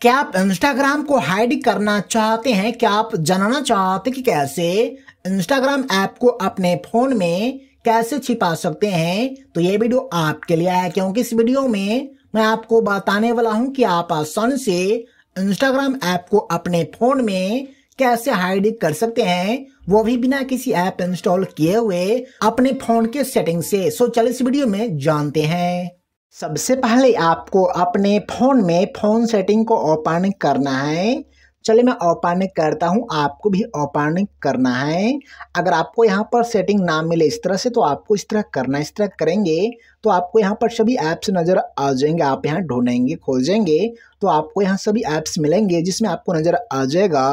क्या आप इंस्टाग्राम को हाइड करना चाहते हैं क्या आप जानना चाहते कि कैसे इंस्टाग्राम ऐप को अपने फोन में कैसे छिपा सकते हैं तो ये वीडियो आपके लिए है क्योंकि इस वीडियो में मैं आपको बताने वाला हूं कि आप आसानी से इंस्टाग्राम ऐप को अपने फोन में कैसे हाइड कर सकते हैं वो भी बिना किसी ऐप इंस्टॉल किए हुए अपने फोन के सेटिंग से सो चलिए इस वीडियो में जानते हैं सबसे पहले आपको अपने फ़ोन में फ़ोन सेटिंग को ओपन करना है चलिए मैं ओपन करता हूँ आपको भी ओपन करना है अगर आपको यहाँ पर सेटिंग ना मिले इस तरह से तो आपको इस तरह करना इस तरह करेंगे तो आपको यहाँ पर सभी ऐप्स नज़र आ जाएंगे आप यहाँ ढूंढेंगे खोजेंगे तो आपको यहाँ सभी ऐप्स मिलेंगे जिसमें आपको नज़र आ जाएगा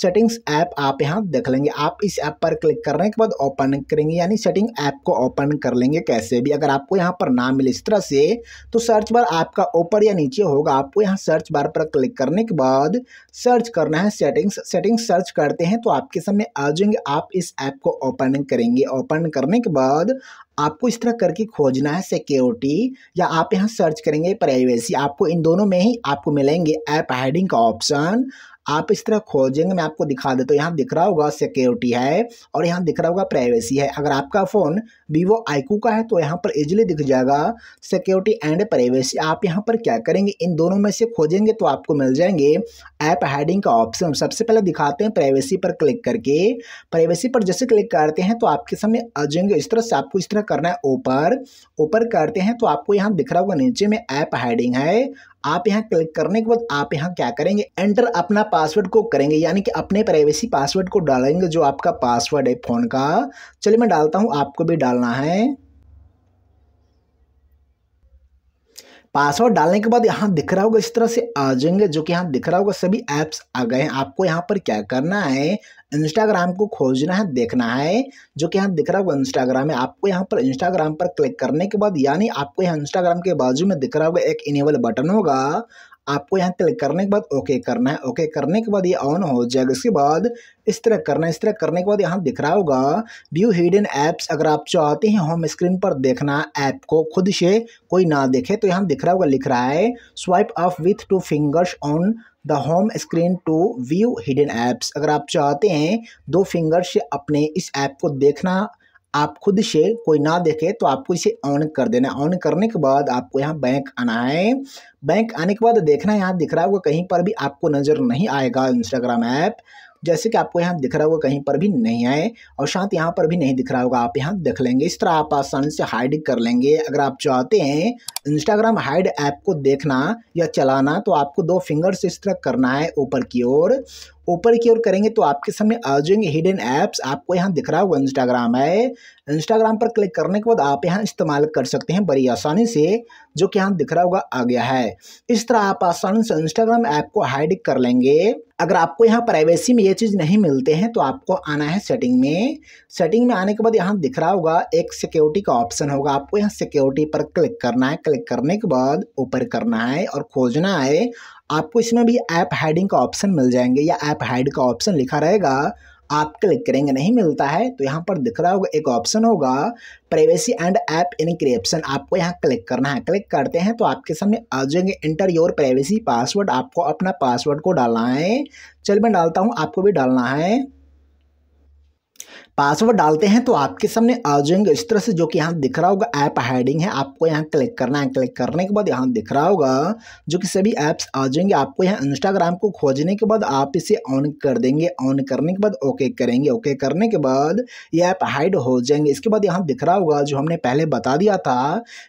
सेटिंग्स ऐप आप यहाँ देख लेंगे आप इस ऐप पर क्लिक करने के बाद ओपन करेंगे यानी सेटिंग ऐप को ओपन कर लेंगे कैसे भी अगर आपको यहाँ पर ना मिले इस तरह से तो सर्च बार आपका ऊपर या नीचे होगा आपको यहाँ सर्च बार पर क्लिक करने के बाद सर्च करना है सेटिंग्स सेटिंग्स सर्च करते हैं तो आपके सामने आ जाएंगे आप इस ऐप को ओपन करेंगे ओपन करने के बाद आपको इस तरह करके खोजना है सिक्योरिटी या आप यहाँ सर्च करेंगे प्राइवेसी आपको इन दोनों में ही आपको मिलेंगे ऐप हाइडिंग का ऑप्शन आप इस तरह खोजेंगे मैं आपको दिखा देता तो हूँ यहाँ दिख रहा होगा सिक्योरिटी है और यहाँ दिख रहा होगा प्राइवेसी है अगर आपका फ़ोन वीवो आईकू का है तो यहाँ पर इजिली दिख जाएगा सिक्योरिटी एंड प्राइवेसी आप यहाँ पर क्या करेंगे इन दोनों में से खोजेंगे तो आपको मिल जाएंगे ऐप हैडिंग का ऑप्शन सबसे पहले दिखाते हैं प्राइवेसी पर क्लिक करके प्राइवेसी पर जैसे क्लिक करते हैं तो आपके सामने आ जाएंगे इस तरह से आपको इस तरह करना है ऊपर ऊपर करते हैं तो आपको यहाँ दिख रहा होगा नीचे में ऐप हैडिंग है आप यहाँ क्लिक करने के बाद आप यहाँ क्या करेंगे एंटर अपना पासवर्ड को करेंगे यानी कि अपने प्राइवेसी पासवर्ड को डालेंगे जो आपका पासवर्ड है फ़ोन का चलिए मैं डालता हूँ आपको भी डालना है पासवर्ड डालने के बाद यहाँ दिख रहा होगा इस तरह से आ जाएंगे जो कि यहाँ दिख रहा होगा सभी ऐप्स आ गए हैं आपको यहाँ पर क्या करना है इंस्टाग्राम को खोजना है देखना है जो कि यहाँ दिख रहा होगा इंस्टाग्राम है आपको यहाँ पर इंस्टाग्राम पर क्लिक करने के बाद यानी आपको यहाँ इंस्टाग्राम के बाजू में दिख रहा होगा एक इनेबल बटन होगा आपको यहाँ क्लिक करने के बाद ओके करना है ओके करने के बाद ये ऑन हो जाएगा इसके बाद इस तरह करना है इस तरह करने के बाद यहाँ दिख रहा होगा व्यू हिडन ऐप्स अगर आप चाहते हैं होम स्क्रीन पर देखना ऐप को खुद से कोई ना देखे तो यहाँ दिख रहा होगा लिख रहा है swipe off with two fingers on the home screen to view hidden apps अगर आप चाहते हैं दो फिंगर से अपने इस ऐप को देखना आप खुद से कोई ना देखे तो आपको इसे ऑन कर देना ऑन करने के बाद आपको यहाँ बैंक आना है बैंक आने के बाद देखना यहाँ दिख रहा होगा कहीं पर भी आपको नज़र नहीं आएगा इंस्टाग्राम ऐप जैसे कि आपको यहाँ दिख रहा होगा कहीं पर भी नहीं आए और शांत यहाँ पर भी नहीं दिख रहा होगा आप यहाँ देख लेंगे इस तरह आप आसानी से हाइड कर लेंगे अगर आप चाहते हैं इंस्टाग्राम हाइड ऐप को देखना या चलाना तो आपको दो फिंगर से इस तरह करना है ऊपर की ओर ऊपर की ओर करेंगे तो आपके सामने आ जाएंगे हिडन ऐप्स आपको यहाँ दिख रहा होगा इंस्टाग्राम है इंस्टाग्राम पर क्लिक करने के बाद आप यहाँ इस्तेमाल कर सकते हैं बड़ी आसानी से जो कि यहाँ दिख रहा होगा आ गया है इस तरह आप आसानी से इंस्टाग्राम ऐप को हाइड कर लेंगे अगर आपको यहाँ प्राइवेसी में ये चीज़ नहीं मिलते हैं तो आपको आना है सेटिंग में सेटिंग में आने के बाद यहाँ दिख रहा होगा एक सिक्योरिटी का ऑप्शन होगा आपको यहाँ सिक्योरिटी पर क्लिक करना है क्लिक करने के बाद ऊपर करना है और खोजना है आपको इसमें भी ऐप हाइडिंग का ऑप्शन मिल जाएंगे या ऐप हाइड का ऑप्शन लिखा रहेगा आप क्लिक करेंगे नहीं मिलता है तो यहाँ पर दिख रहा होगा एक ऑप्शन होगा प्राइवेसी एंड ऐप इनक्रिप्शन आपको यहाँ क्लिक करना है क्लिक करते हैं तो आपके सामने आ जाएंगे इंटर योर प्राइवेसी पासवर्ड आपको अपना पासवर्ड को डालना है चल मैं डालता हूँ आपको भी डालना है पासवर्ड डालते हैं तो आपके सामने आ जाएंगे इस तरह से जो कि यहाँ दिख रहा होगा ऐप हाइडिंग है आपको यहाँ क्लिक करना है क्लिक करने के बाद यहाँ दिख रहा होगा जो कि सभी ऐप्स आ जाएंगे आपको यहाँ इंस्टाग्राम को खोजने के बाद आप इसे ऑन कर देंगे ऑन करने के बाद ओके करेंगे ओके करने के बाद ये ऐप हाइड हो जाएंगे इसके बाद यहाँ दिख रहा होगा जो हमने पहले बता दिया था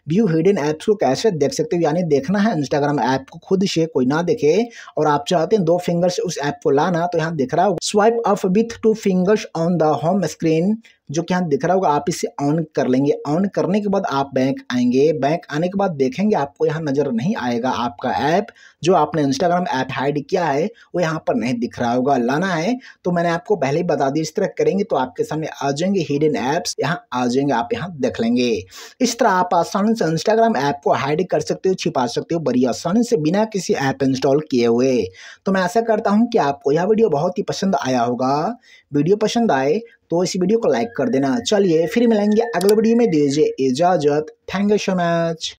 व्यू हिडन ऐप्स को कैसे देख सकते हो यानी देखना है इंस्टाग्राम ऐप को खुद से कोई ना देखे और आप चाहते हैं दो फिंगर्स उस ऐप को लाना तो यहाँ दिख रहा होगा swipe up with two fingers on the home screen जो कि यहाँ दिख रहा होगा आप इसे ऑन कर लेंगे ऑन करने के बाद आप बैंक आएंगे बैंक आने के बाद देखेंगे आपको यहाँ नज़र नहीं आएगा आपका ऐप जो आपने इंस्टाग्राम ऐप हाइड किया है वो यहाँ पर नहीं दिख रहा होगा लाना है तो मैंने आपको पहले ही बता दिया इस तरह करेंगे तो आपके सामने आ जाएंगे हिडन ऐप्स यहाँ आ जाएंगे आप यहाँ देख लेंगे इस तरह आप आसानी से इंस्टाग्राम ऐप को हाइड कर सकते हो छिपा सकते हो बड़ी आसानी से बिना किसी ऐप इंस्टॉल किए हुए तो मैं ऐसा करता हूँ कि आपको यह वीडियो बहुत ही पसंद आया होगा वीडियो पसंद आए तो इस वीडियो को लाइक कर कर देना चलिए फिर मिलेंगे अगले वीडियो में दीजिए इजाजत थैंक यू सो मच